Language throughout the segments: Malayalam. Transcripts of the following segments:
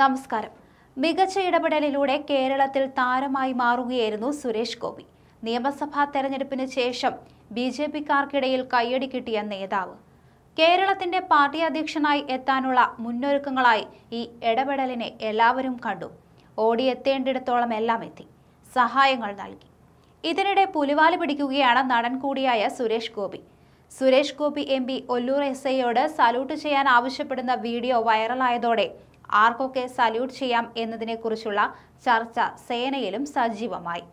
നമസ്കാരം മികച്ച ഇടപെടലിലൂടെ കേരളത്തിൽ താരമായി മാറുകയായിരുന്നു സുരേഷ് ഗോപി നിയമസഭാ തെരഞ്ഞെടുപ്പിന് ശേഷം ബി ജെ പിക്കാർക്കിടയിൽ കയ്യടി കിട്ടിയ നേതാവ് കേരളത്തിന്റെ പാർട്ടി അധ്യക്ഷനായി എത്താനുള്ള മുന്നൊരുക്കങ്ങളായി ഈ ഇടപെടലിനെ എല്ലാവരും കണ്ടു ഓടിയെത്തേണ്ടിടത്തോളം എല്ലാം എത്തി സഹായങ്ങൾ നൽകി ഇതിനിടെ പുലിവാലി പിടിക്കുകയാണ് നടൻ കൂടിയായ Suresh Gopi Suresh Gopi M P Ollur S ഐയോട് സല്യൂട്ട് ചെയ്യാൻ ആവശ്യപ്പെടുന്ന വീഡിയോ വൈറലായതോടെ ആർക്കൊക്കെ സല്യൂട്ട് ചെയ്യാം എന്നതിനെക്കുറിച്ചുള്ള ചർച്ച സേനയിലും സജീവമായി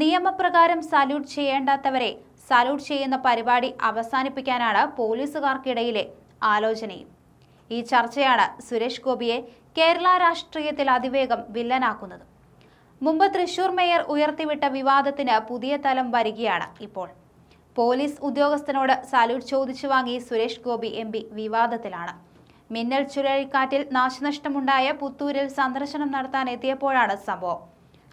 നിയമപ്രകാരം സല്യൂട്ട് ചെയ്യേണ്ടാത്തവരെ സല്യൂട്ട് ചെയ്യുന്ന പരിപാടി അവസാനിപ്പിക്കാനാണ് പോലീസുകാർക്കിടയിലെ ആലോചനയും ഈ ചർച്ചയാണ് സുരേഷ് ഗോപിയെ കേരള രാഷ്ട്രീയത്തിൽ അതിവേഗം വില്ലനാക്കുന്നത് മുമ്പ് തൃശൂർ മേയർ ഉയർത്തിവിട്ട വിവാദത്തിന് പുതിയ തലം വരികയാണ് ഇപ്പോൾ പോലീസ് ഉദ്യോഗസ്ഥനോട് സല്യൂട്ട് ചോദിച്ചു വാങ്ങി സുരേഷ് ഗോപി എം വിവാദത്തിലാണ് മിന്നൽ ചുഴലിക്കാറ്റിൽ നാശനഷ്ടമുണ്ടായ പുത്തൂരിൽ സന്ദർശനം നടത്താൻ എത്തിയപ്പോഴാണ് സംഭവം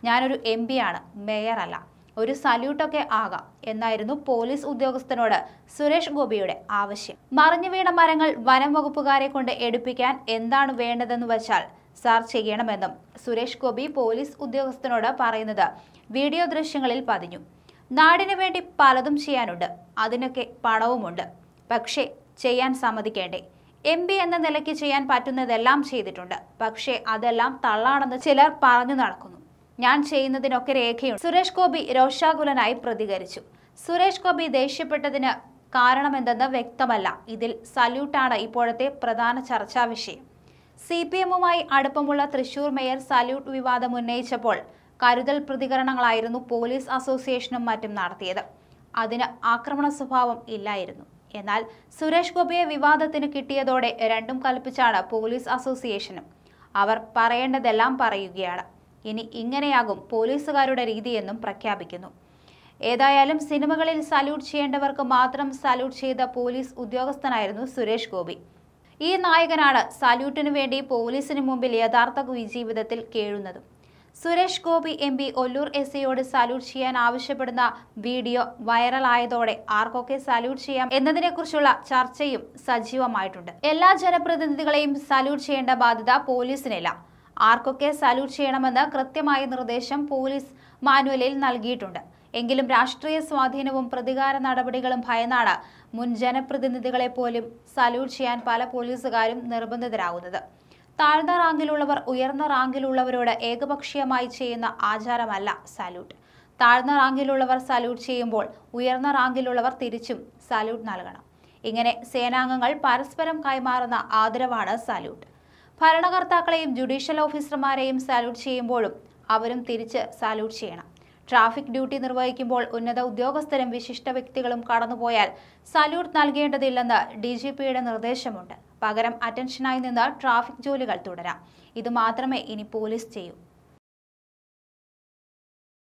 ഞാനൊരു എം മേയർ മേയറല്ല ഒരു സല്യൂട്ടൊക്കെ ആകാം എന്നായിരുന്നു പോലീസ് ഉദ്യോഗസ്ഥനോട് സുരേഷ് ഗോപിയുടെ ആവശ്യം മറിഞ്ഞു വീണ മരങ്ങൾ വനം വകുപ്പുകാരെ കൊണ്ട് എടുപ്പിക്കാൻ എന്താണ് വേണ്ടതെന്ന് വച്ചാൽ സാർ ചെയ്യണമെന്നും സുരേഷ് ഗോപി പോലീസ് ഉദ്യോഗസ്ഥനോട് പറയുന്നത് വീഡിയോ ദൃശ്യങ്ങളിൽ പതിഞ്ഞു നാടിനു വേണ്ടി പലതും ചെയ്യാനുണ്ട് അതിനൊക്കെ പണവുമുണ്ട് പക്ഷേ ചെയ്യാൻ സമ്മതിക്കേണ്ടേ എം പി എന്ന നിലയ്ക്ക് ചെയ്യാൻ പറ്റുന്നതെല്ലാം ചെയ്തിട്ടുണ്ട് പക്ഷേ അതെല്ലാം തള്ളാണെന്ന് ചിലർ പറഞ്ഞു നടക്കുന്നു ഞാൻ ചെയ്യുന്നതിനൊക്കെ രേഖയുണ്ട് സുരേഷ് ഗോപി രോഷാകുലനായി പ്രതികരിച്ചു സുരേഷ് ഗോപി ദേഷ്യപ്പെട്ടതിന് കാരണമെന്തെന്ന് വ്യക്തമല്ല ഇതിൽ സല്യൂട്ടാണ് ഇപ്പോഴത്തെ പ്രധാന ചർച്ചാ വിഷയം സി പി എമ്മുമായി അടുപ്പമുള്ള തൃശൂർ മേയർ സല്യൂട്ട് വിവാദം ഉന്നയിച്ചപ്പോൾ കരുതൽ പ്രതികരണങ്ങളായിരുന്നു പോലീസ് അസോസിയേഷനും മറ്റും നടത്തിയത് അതിന് ആക്രമണ സ്വഭാവം ഇല്ലായിരുന്നു എന്നാൽ സുരേഷ് ഗോപിയെ വിവാദത്തിന് കിട്ടിയതോടെ രണ്ടും കൽപ്പിച്ചാണ് പോലീസ് അസോസിയേഷനും അവർ പറയേണ്ടതെല്ലാം പറയുകയാണ് ഇനി ഇങ്ങനെയാകും പോലീസുകാരുടെ രീതിയെന്നും പ്രഖ്യാപിക്കുന്നു ഏതായാലും സിനിമകളിൽ സല്യൂട്ട് ചെയ്യേണ്ടവർക്ക് മാത്രം സല്യൂട്ട് ചെയ്ത പോലീസ് ഉദ്യോഗസ്ഥനായിരുന്നു സുരേഷ് ഗോപി ഈ നായകനാണ് സല്യൂട്ടിനു വേണ്ടി പോലീസിന് മുമ്പിൽ യഥാർത്ഥ ജീവിതത്തിൽ കേഴുന്നതും Suresh Gopi M P Ollur S ഐയോട് സല്യൂട്ട് ചെയ്യാൻ ആവശ്യപ്പെടുന്ന വീഡിയോ വൈറലായതോടെ ആർക്കൊക്കെ സല്യൂട്ട് ചെയ്യാം എന്നതിനെക്കുറിച്ചുള്ള ചർച്ചയും സജീവമായിട്ടുണ്ട് എല്ലാ ജനപ്രതിനിധികളെയും സല്യൂട്ട് ചെയ്യേണ്ട ബാധ്യത പോലീസിനില്ല ആർക്കൊക്കെ സല്യൂട്ട് ചെയ്യണമെന്ന് കൃത്യമായ നിർദ്ദേശം പോലീസ് മാനുവലിൽ നൽകിയിട്ടുണ്ട് എങ്കിലും രാഷ്ട്രീയ സ്വാധീനവും പ്രതികാര നടപടികളും ഭയന്നാണ് മുൻ ജനപ്രതിനിധികളെ പോലും സല്യൂട്ട് ചെയ്യാൻ പല പോലീസുകാരും നിർബന്ധിതരാകുന്നത് താഴ്ന്ന റാങ്കിലുള്ളവർ ഉയർന്ന റാങ്കിലുള്ളവരോട് ഏകപക്ഷീയമായി ചെയ്യുന്ന ആചാരമല്ല സല്യൂട്ട് താഴ്ന്ന റാങ്കിലുള്ളവർ സല്യൂട്ട് ചെയ്യുമ്പോൾ ഉയർന്ന റാങ്കിലുള്ളവർ തിരിച്ചും സല്യൂട്ട് നൽകണം ഇങ്ങനെ സേനാംഗങ്ങൾ പരസ്പരം കൈമാറുന്ന ആദരവാണ് സല്യൂട്ട് ഭരണകർത്താക്കളെയും ജുഡീഷ്യൽ ഓഫീസർമാരെയും സല്യൂട്ട് ചെയ്യുമ്പോഴും അവരും തിരിച്ച് സല്യൂട്ട് ചെയ്യണം ട്രാഫിക് ഡ്യൂട്ടി നിർവഹിക്കുമ്പോൾ ഉന്നത ഉദ്യോഗസ്ഥരും വിശിഷ്ട വ്യക്തികളും കടന്നുപോയാൽ സല്യൂട്ട് നൽകേണ്ടതില്ലെന്ന് ഡി നിർദ്ദേശമുണ്ട് പകരം അറ്റൻഷനായി നിന്നാൽ ട്രാഫിക് ജോലികൾ തുടരാം ഇത് മാത്രമേ ഇനി പോലീസ് ചെയ്യൂ